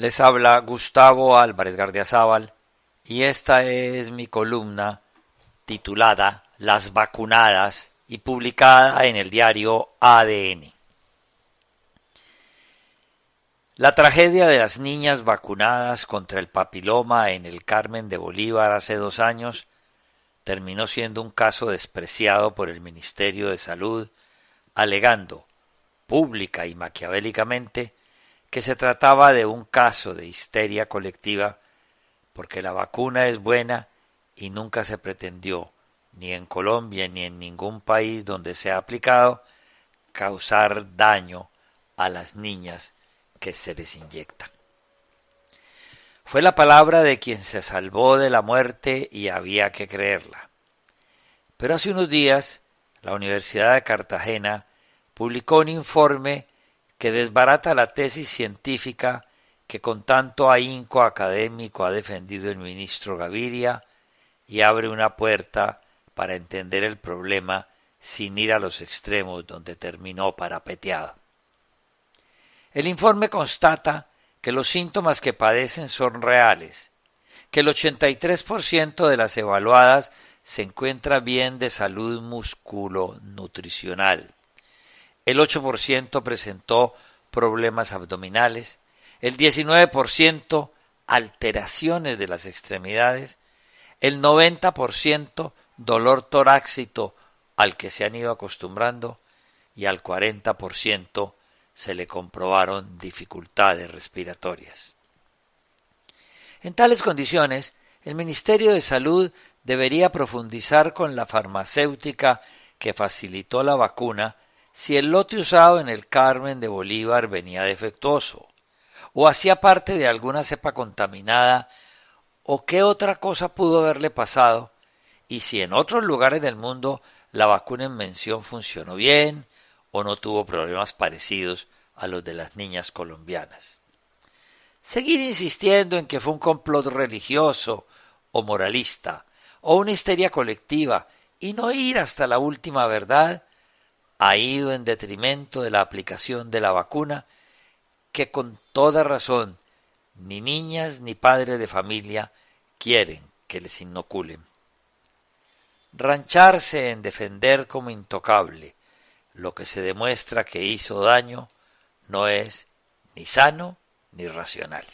Les habla Gustavo Álvarez Gardiazabal y esta es mi columna titulada Las vacunadas y publicada en el diario ADN. La tragedia de las niñas vacunadas contra el papiloma en el Carmen de Bolívar hace dos años terminó siendo un caso despreciado por el Ministerio de Salud, alegando, pública y maquiavélicamente, que se trataba de un caso de histeria colectiva porque la vacuna es buena y nunca se pretendió, ni en Colombia ni en ningún país donde se ha aplicado, causar daño a las niñas que se les inyecta. Fue la palabra de quien se salvó de la muerte y había que creerla. Pero hace unos días la Universidad de Cartagena publicó un informe que desbarata la tesis científica que con tanto ahínco académico ha defendido el ministro Gaviria y abre una puerta para entender el problema sin ir a los extremos donde terminó parapeteado. El informe constata que los síntomas que padecen son reales, que el 83% de las evaluadas se encuentra bien de salud musculo-nutricional el 8% presentó problemas abdominales, el 19% alteraciones de las extremidades, el 90% dolor torácico al que se han ido acostumbrando y al 40% se le comprobaron dificultades respiratorias. En tales condiciones, el Ministerio de Salud debería profundizar con la farmacéutica que facilitó la vacuna si el lote usado en el Carmen de Bolívar venía defectuoso, o hacía parte de alguna cepa contaminada, o qué otra cosa pudo haberle pasado, y si en otros lugares del mundo la vacuna en mención funcionó bien o no tuvo problemas parecidos a los de las niñas colombianas. Seguir insistiendo en que fue un complot religioso o moralista, o una histeria colectiva, y no ir hasta la última verdad, ha ido en detrimento de la aplicación de la vacuna que con toda razón ni niñas ni padres de familia quieren que les inoculen. Rancharse en defender como intocable lo que se demuestra que hizo daño no es ni sano ni racional.